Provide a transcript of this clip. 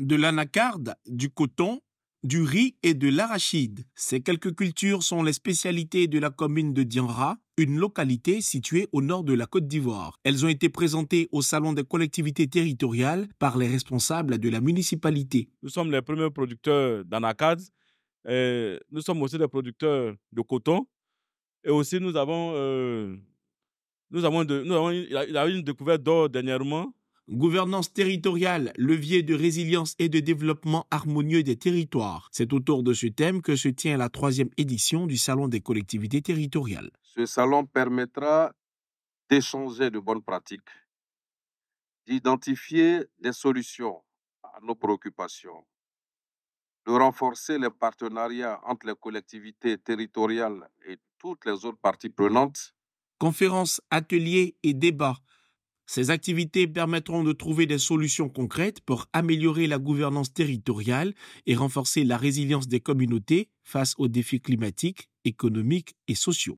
de l'anacarde, du coton, du riz et de l'arachide. Ces quelques cultures sont les spécialités de la commune de Dianra, une localité située au nord de la Côte d'Ivoire. Elles ont été présentées au Salon des collectivités territoriales par les responsables de la municipalité. Nous sommes les premiers producteurs d'anacarde. Nous sommes aussi des producteurs de coton. Et aussi, nous avons, euh, nous avons, nous avons il a eu une découverte d'or dernièrement Gouvernance territoriale, levier de résilience et de développement harmonieux des territoires. C'est autour de ce thème que se tient la troisième édition du Salon des collectivités territoriales. Ce salon permettra d'échanger de bonnes pratiques, d'identifier des solutions à nos préoccupations, de renforcer les partenariats entre les collectivités territoriales et toutes les autres parties prenantes. Conférences, ateliers et débats ces activités permettront de trouver des solutions concrètes pour améliorer la gouvernance territoriale et renforcer la résilience des communautés face aux défis climatiques, économiques et sociaux.